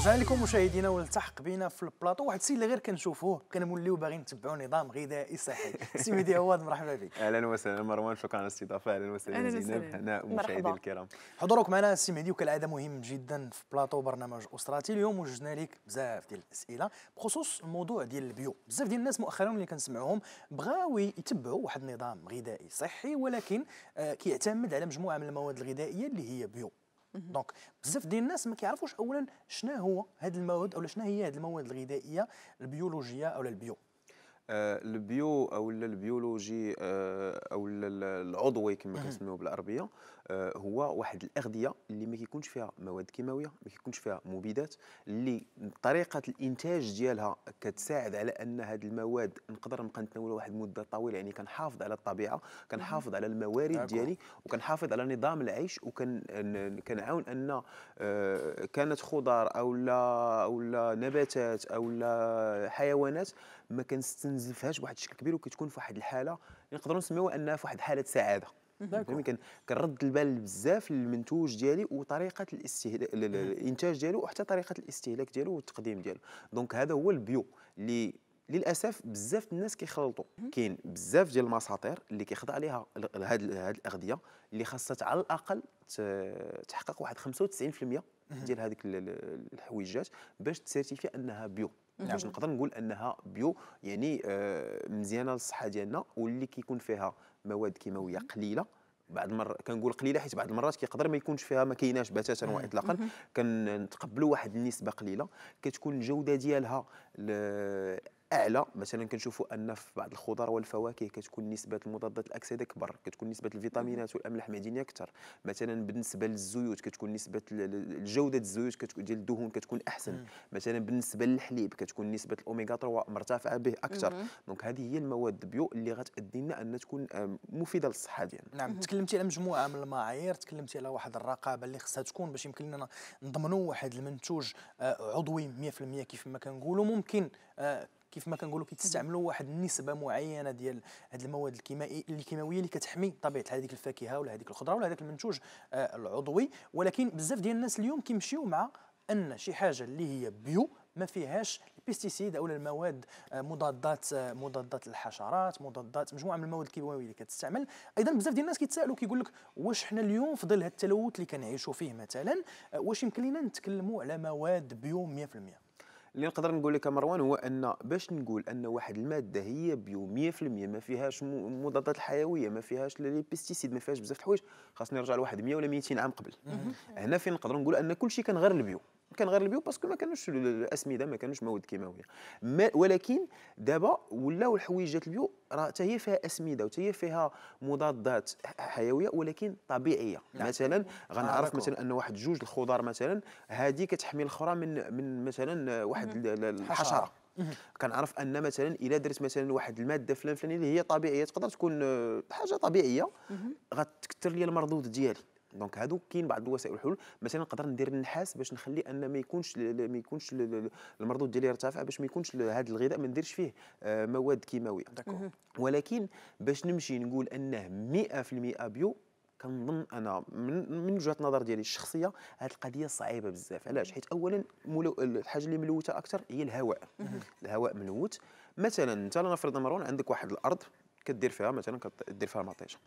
رجعنا لكم مشاهدينا والتحق بينا في البلاطو واحد السيد اللي غير كنشوفوه كنوليو باغيين نتبعوا نظام غذائي صحي سي ميدي عواد مرحبا بك اهلا وسهلا مروان شكرا على الاستضافه اهلا وسهلا زينب هنا مشاهدي الكرام حضورك معنا سي مهدي وكالعاده مهم جدا في بلاطو برنامج اسرتي اليوم وجدنا لك بزاف ديال الاسئله بخصوص الموضوع ديال البيو بزاف ديال الناس مؤخرا اللي كنسمعوهم بغاو يتبعوا واحد النظام غذائي صحي ولكن آه، كيعتمد على مجموعه من المواد الغذائيه اللي هي بيو دونك بزاف ديال الناس ما كيعرفوش اولا شنو هو هذا المواد او شنو هي هذه المواد الغذائيه البيولوجيه او البيو آه، البيو او البيولوجي آه، او العضوي كما كنسميوه بالعربيه آه، هو واحد الاغذيه اللي ما كيكونش فيها مواد كيماويه ما كيكونش فيها مبيدات اللي طريقه الانتاج ديالها كتساعد على ان هذه المواد نقدر نبقى نتناولها واحد المده طويله يعني كنحافظ على الطبيعه كنحافظ على الموارد ديالي وكنحافظ على نظام العيش وكنعاون ان كانت خضار او لا او لا نباتات او لا حيوانات ما كنستنزفهاش بواحد الشكل كبير وكتكون في واحد الحاله نقدروا نسميوها انها في واحد حاله سعاده فهمتني كنرد البال بزاف للمنتوج ديالي وطريقه الاستهلاك الانتاج ديالو وحتى طريقه الاستهلاك ديالو والتقديم ديالو دونك هذا هو البيو اللي للاسف بزاف الناس كيخلطوا كاين بزاف ديال المساطير اللي كيخضع عليها هذه الاغذيه اللي خاصها على الاقل تحقق واحد 95% ديال هذيك الحويجات باش تسيرتيفي انها بيو علاش يعني نقدر نقول انها بيو يعني آه، مزيانه للصحه ديالنا واللي كيكون فيها مواد كيماويه قليله بعض المرات كنقول قليله حيت بعض المرات كيقدر ما يكونش فيها ما كايناش بتاتا واطلاقا كنتقبلوا واحد النسبه قليله كتكون الجوده ديالها اعلى مثلا كنشوفوا ان في بعض الخضر والفواكه كتكون نسبه المضادات الاكسده اكبر كتكون نسبه الفيتامينات والاملاح المعدنيه اكثر مثلا بالنسبه للزيوت كتكون نسبه الجوده الزيوت ديال الدهون كتكون احسن مم. مثلا بالنسبه للحليب كتكون نسبه الاوميغا 3 مرتفعه به اكثر دونك هذه هي المواد بيو اللي غتادي لنا ان تكون آه، مفيده للصحه ديالنا نعم تكلمتي على مجموعه من المعايير تكلمتي على واحد الرقابه اللي خصها تكون باش يمكن لنا نضمنوا واحد المنتوج آه، عضوي 100% كيف ما كنقولوا ممكن آه، كيف ما كنقولوا كيستعملوا واحد النسبه معينه ديال هذه المواد الكيمائيه الكيماويه اللي كتحمي طبيعه الحال هذيك الفاكهه ولا هذيك الخضره ولا هذاك المنتوج آه، العضوي ولكن بزاف ديال الناس اليوم كيمشيو مع ان شي حاجه اللي هي بيو ما فيهاش البيستيسيد او المواد آه، مضادات آه، مضادات الحشرات مضادات مجموعه من المواد الكيماويه اللي كتستعمل ايضا بزاف ديال الناس كيتسائلوا كيقول لك واش حنا اليوم في ظل هذا التلوث اللي كنعيشوا فيه مثلا واش يمكن لينا نتكلموا على مواد بيو 100% اللي نقدر نقول لك مروان هو ان باش نقول ان واحد الماده هي بيو 100% ما فيهاش مضادات حيويه ما فيهاش لي بيستيسيد ما فيهاش بزاف الحوايج خاصني نرجع لواحد 100 ولا 200 عام قبل هنا فين نقدر نقول ان كل شيء كان غير البيو كان غير البيو باسكو ما كانوش الاسمده ما كانوش مواد كيماويه ولكن دابا ولاو الحويجات البيو راه حتى هي فيها اسمده وحتى هي فيها مضادات حيويه ولكن طبيعيه نعم. مثلا غنعرف مثلا ان واحد جوج الخضار مثلا هذه كتحمي الاخرى من من مثلا واحد الحشره كنعرف ان مثلا الا درت مثلا واحد الماده فلان فلان اللي هي طبيعيه تقدر تكون حاجه طبيعيه غتكثر لي المردود ديالي دونك هادو كاين بعض الوسائل والحلول مثلا نقدر ندير النحاس باش نخلي ان ما يكونش ما يكونش المردود ديالي يرتفع باش ما يكونش هذا الغذاء ما نديرش فيه آه، مواد كيماويه ولكن باش نمشي نقول انه 100% بيو كنظن انا من, من وجهه النظر ديالي الشخصيه هذه القضيه صعيبه بزاف علاش حيت اولا ملو... الحاجه اللي ملوته اكثر هي الهواء الهواء ملوت مثلا انت لنفرض مروان عندك واحد الارض كدير فيها مثلا كدير فيها المطيشه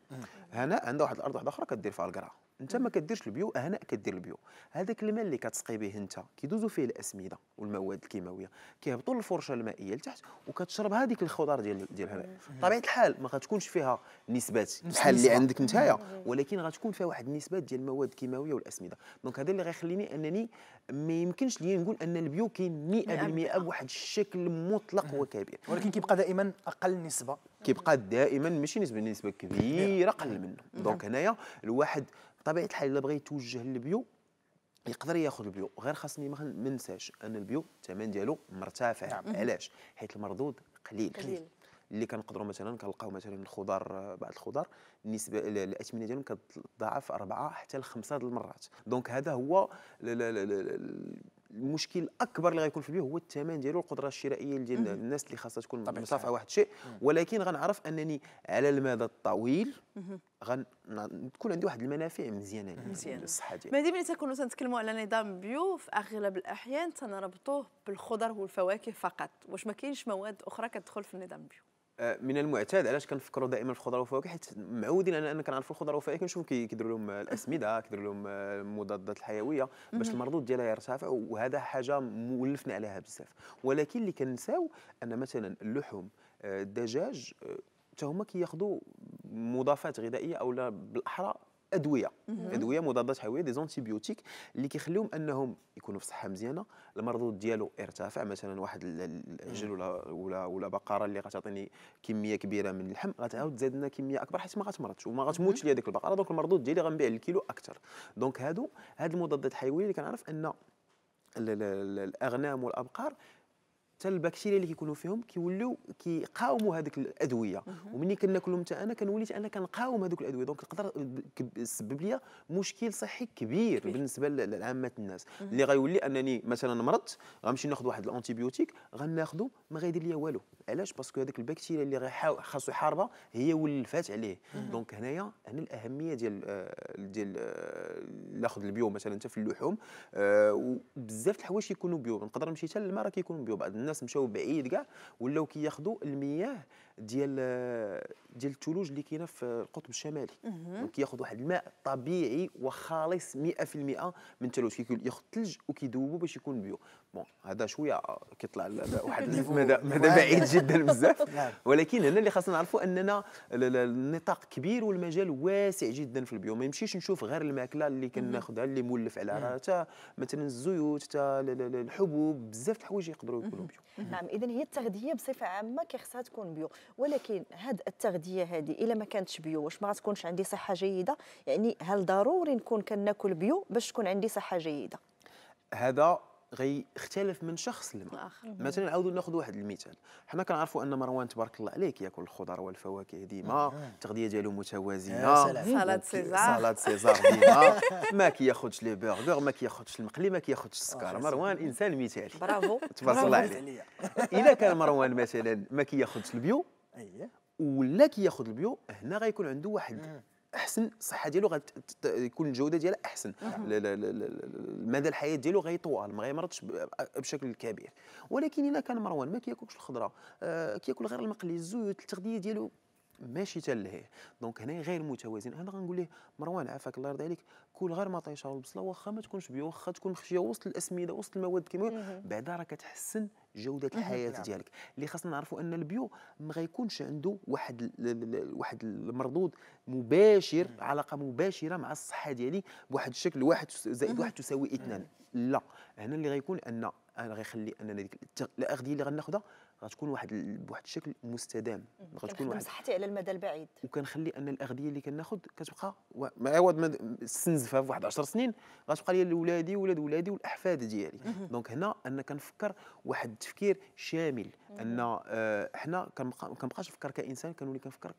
هناء عندها واحد الارض واحده اخرى كدير فيها القرعه انت ما كديرش البيو هناء كدير البيو هذاك الماء اللي كتسقي به انت كيدوزو فيه الاسمده والمواد الكيماويه كيهبطوا للفرشه المائيه لتحت وكتشرب هذيك الخضار ديال ديال هناء بطبيعه الحال ما غتكونش فيها نسبات بحال اللي عندك نتايا ولكن غتكون فيها واحد النسبات ديال المواد الكيماويه والاسمده دونك هذا اللي غيخليني انني ما يمكنش لي نقول ان البيو كاين 100% بواحد الشكل مطلق وكبير ولكن كيبقى دائما اقل نسبه كيبقى دائما ماشي نسبه نسبه كبيره نعم. قل منه نعم. دونك هنايا الواحد بطبيعه الحال الا بغى يتوجه للبيو يقدر ياخذ البيو غير خاصني ما ننساش ان البيو الثمن ديالو مرتفع نعم. علاش حيت المردود قليل, قليل. اللي كنقدروا مثلا كنلقاو مثلا الخضار بعض الخضار النسبه الاثمنه ديالهم كتضاعف اربعه حتى لخمسه د المرات دونك هذا هو المشكل الاكبر اللي غيكون في البيع هو الثمن ديالو القدره الشرائيه ديال الناس اللي خاصها تكون مصافحه واحد الشيء ولكن غنعرف انني على المدى الطويل غنكون تكون عندي واحد المنافع مزيانه يعني، مزيانه الصحه ديالي مادام تكونوا تنتكلموا على نظام بيو في اغلب الاحيان تنربطوه بالخضر والفواكه فقط واش ما كاينش مواد اخرى كتدخل في النظام بيو من المعتاد علاش كنفكروا دائما في الخضره والفواكه حيت معودين انا انا كنعرف الخضره والفواكه كنشوف كيديروا لهم الاسمده كيديروا لهم المضادات الحيويه باش المردود ديالها يرتفع وهذا حاجه مولفنا عليها بزاف ولكن اللي كنساو ان مثلا اللحوم آه، الدجاج حتى آه، هما كياخذوا مضافات غذائيه او بالاحرى ادويه ادويه مضادات حيويه دي زونتيبيوتيك اللي كيخليهم انهم يكونوا في صحه مزيانه المردود ديالو ارتفع مثلا واحد العجل ولا ولا ولا بقره اللي غتعطيني كميه كبيره من اللحم غتعاود تزاد لنا كميه اكبر حيت ما غتمرضش وما غتموتش لي هذيك البقره دونك المردود ديالي غنبيع الكيلو اكثر دونك هادو هاد المضادات الحيويه اللي كنعرف ان الاغنام والابقار حتى البكتيريا اللي كيكونوا فيهم كيوليو كيقاوموا هذيك الادويه ومني كناكلهم حتى انا كنوليت انا كنقاوم هذوك الادويه دونك تقدر تسبب لي مشكل صحي كبير, كبير. بالنسبه لعامه الناس اللي غيولي انني مثلا مرضت غنمشي ناخذ واحد الانتيبيوتيك غناخذه ما غيدير لي والو علاش باسكو هذيك البكتيريا اللي خاصو يحاربها هي ولفات عليه دونك هنايا هنا الاهميه ديال آه، ديال آه، ناخذ البيو مثلا حتى في اللحوم آه، بزاف د الحوايج كيكونوا بيو نقدر نمشي حتى للماء راه كيكونوا بيو بعض الناس الناس مشاو بعيد كاع ولاو كياخذوا المياه ديال ديال الثلوج اللي كاينه في القطب الشمالي كياخذ واحد الماء طبيعي وخالص 100% من الثلوج ياخذ الثلج وكيذوبو باش يكون بيو بون هذا شويه كيطلع واحد مدى مدى بعيد جدا بزاف نعم. ولكن هنا اللي خاصنا نعرفوا اننا النطاق كبير والمجال واسع جدا في البيو ما يمشيش نشوف غير الماكله اللي كناخذها اللي مولف عليها حتى مثلا الزيوت حتى الحبوب بزاف د الحوايج يقدروا يكونوا بيو نعم اذا هي التغذيه بصفه عامه كيخصها تكون بيو ولكن هاد التغذيه هذه الا ما كانتش بيو واش ما غتكونش عندي صحه جيده يعني هل ضروري نكون كناكل بيو باش تكون عندي صحه جيده هذا غيختلف من شخص لاخر مثلا نعاودوا ناخذ واحد المثال حنا كنعرفوا ان مروان تبارك الله عليه كياكل الخضر والفواكه ديما التغذيه ديالو متوازنه سلطه سيزار سلطه سيزار ديما ما كياخذش لي برغر ما كياخذش المقلي ما كياخذش السكر آه، مروان انسان مثالي برافو تبارك الله عليه اذا كان مروان مثلا ما كياخذش البيو اييه ولا كياخذ البيو هنا غيكون عنده واحد احسن الصحه ديالو غتكون الجوده ديالها احسن مدى الحياه ديالو غيطوال ما غيمرضش بشكل كبير ولكن الا كان مروان ما كياكلش الخضره آه، كياكل غير المقلي الزيوت التغذيه ديالو ماشي حتى لهيه دونك هنا غير متوازن انا غنقول ليه مروان عافاك الله يرضي عليك كل غير ما طايشه والبصله واخا ما تكونش بيو واخا تكون مخشيه وسط الاسمده وسط المواد كيما بعدا راه كتحسن جوده الحياه نعم. ديالك اللي خاصنا نعرفوا ان البيو ما غيكونش عنده واحد واحد المردود مباشر علاقه مباشره مع الصحه ديالي بواحد الشكل واحد زائد واحد تساوي اثنان لا هنا اللي غيكون ان غيخلي ان الاغذيه اللي غناخذها غتكون واحد بواحد الشكل مستدام غتكون واحد صحتي على المدى البعيد وكنخلي ان الاغذيه اللي كناخذ كتبقى عوض ما استنزفها في واحد 10 سنين غتبقى لي لولادي ولاد ولادي والاحفاد ديالي دونك هنا انا كنفكر واحد التفكير شامل ان آه، حنا كنبقاش نفكر كانسان كنولي كنفكر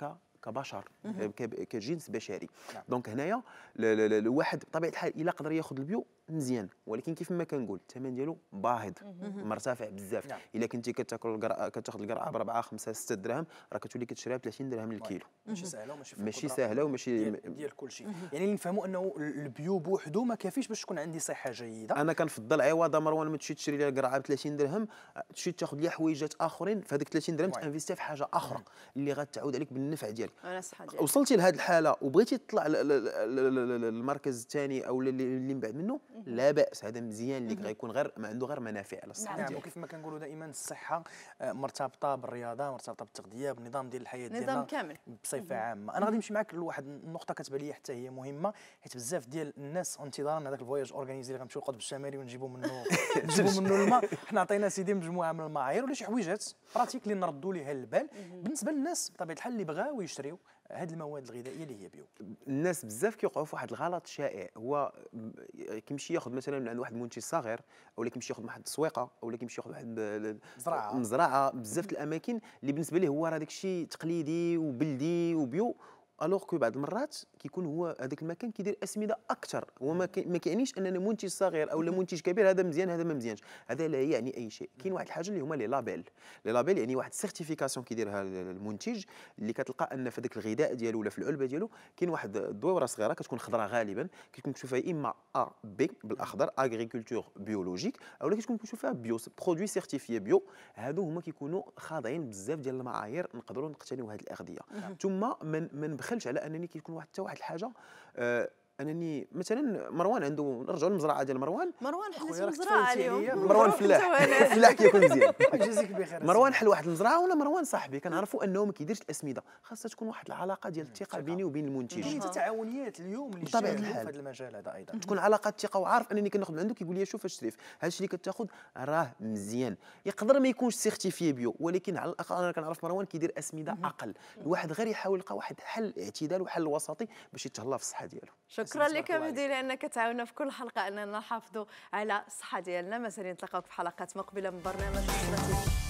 كبشر آه، كجنس بشري نعم. دونك هنايا الواحد بطبيعه الحال الا قدر ياخذ البيو مزيان ولكن كيف ما كنقول الثمن ديالو باهظ مرتفع بزاف نعم. الا كنتي كتاكل كتاخذ القرعه ب 4 5 6 دراهم راه كتولي كتشريها ب 30 درهم طيب. للكيلو ماشي سهله وماشي ماشي سهله وماشي ديال, ديال كل شيء يعني اللي نفهموا انه البيو بوحدو ما كافيش باش تكون عندي صحه جيده انا كنفضل عوضه مروان ما تمشي تشري لي القرعه ب 30 درهم تمشي تاخذ لي حويجات اخرين في هذيك 30 درهم طيب. تانفيستي في حاجه اخرى اللي غتعود عليك بالنفع ديالك وصلتي لهذه الحاله وبغيتي تطلع للمركز الثاني او اللي من بعد منه لا باس هذا مزيان اللي غيكون غير ما عنده غير منافع على الصحه نعم, نعم، وكيف ما كنقولوا دائما الصحه آه، مرتبطه بالرياضه مرتبطه بالتغذيه بالنظام ديال الحياه ديالنا نظام كامل بصفه عامه انا غادي نمشي معك لواحد النقطه كتبان لي حتى هي مهمه حيت بزاف ديال الناس انتظارا هذاك الفواياج اورغانيزي اللي غنمشيو للقطب الشمالي ونجيبوا منه نجيبوا منه الماء حنا عطينا سيدي مجموعه من المعايير ولا شي حويجات براتيك اللي نردوا ليها البال بالنسبه للناس بطبيعه الحال اللي بغاو يشربوا نشريو هاد المواد الغذائيه اللي هي بيو الناس بزاف كيوقعوا في واحد الغلط شائع هو كيمشي ياخذ مثلا من عند واحد المنتج صغير ولا كيمشي ياخذ من واحد السويقه ولا كيمشي ياخذ واحد مزرعه مزرعه بزاف الاماكن اللي بالنسبه ليه هو راه داكشي تقليدي وبلدي وبيو الوغ كو بعض المرات كيكون هو هذاك المكان كيدير اسمده اكثر هو ما كيعنيش اننا منتج صغير او لا منتج كبير هذا مزيان هذا ما مزيانش هذا لا يعني اي شيء كاين واحد الحاجه اللي هما لي لابيل لي لابيل يعني واحد السيرتيفيكاسيون كيديرها المنتج اللي كتلقى ان في ذاك الغذاء ديالو ولا في العلبه ديالو كاين واحد الدوره صغيره كتكون خضراء غالبا كتكون مكتوب فيها اما ا بي بالاخضر اغريكولتور بيولوجيك او كتكون مكتوب فيها بيو برودوي سيرتيفي بيو هادو هما كيكونوا خاضعين بزاف ديال المعايير نقدروا نقتنيو هذه الاغذيه ثم من من دخلش على انني كيكون واحد حتى واحد الحاجه آه، انني مثلا مروان عنده نرجعوا للمزرعه ديال مروان مروان حلت المزرعه اليوم مروان فلاح فلاح كيكون مزيان جزيك بخير مروان حل واحد المزرعه ولا مروان صاحبي كنعرفوا انه ما كيديرش الاسمده خاصها تكون واحد العلاقه ديال الثقه بيني وبين المنتج كاين تعاونيات اليوم اللي بطبيعه في هذا المجال هذا ايضا تكون علاقه ثقه وعارف انني كناخذ من عنده كيقول لي شوف الشريف هذا الشيء اللي كتاخذ راه مزيان يقدر ما يكونش سيرتيفي بيو ولكن على الاقل انا كنعرف مروان كيدير اسمده اقل الواحد غير يحاول يلقى واحد حل اعتدال وحل وسطي باش يتهلا في الصحه ديالو شكرا لك مهدي لانك تعاونا في كل حلقه اننا نحافظوا على الصحه ديالنا مثلا نتلاقاو في حلقات مقبله من برنامج